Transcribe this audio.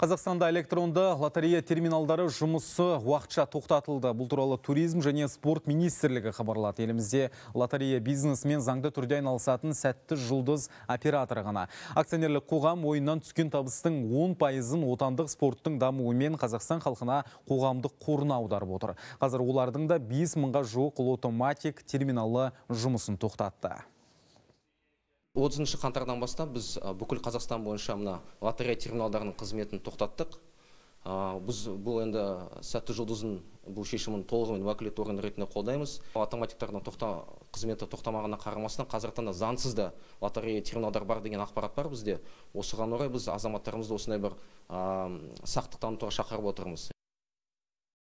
Қазақстанда электронды лотерея терминалдары жұмысы уақытша тоқтатылды. Бұл туралы туризм және спорт министрлігі хабарлады. Елімізде лотерея бизнесмен заңды түрде айналысатын сәтті жұлдыз операторы ғана. Акционерлік қоғам ойынан түскен табыстың 10 пайызын отандық спорттың дамуымен Қазақстан халқына қоғамдық қорына аударып отыр. Қазір олардың да 5 мыңға жоқ лотоматик терминалы жұмысын тоқтатты отызыншы қаңтардан бастап біз бүкіл қазақстан бойынша мына лотерея терминалдарының қызметін тоқтаттық біз бұл енді сәтті жұлдыздың бұл шешімін толығымен уәкілетті орган ретінде қолдаймыз автоматиктардың тоқта, қызметі тоқтамағына қарамастан қазіргі таңда заңсыз да лотерея терминалдар бар деген ақпарат бар бізде осыған орай біз азаматтарымызды осындай бір ә, сақтық танытуға шақырып отырмыз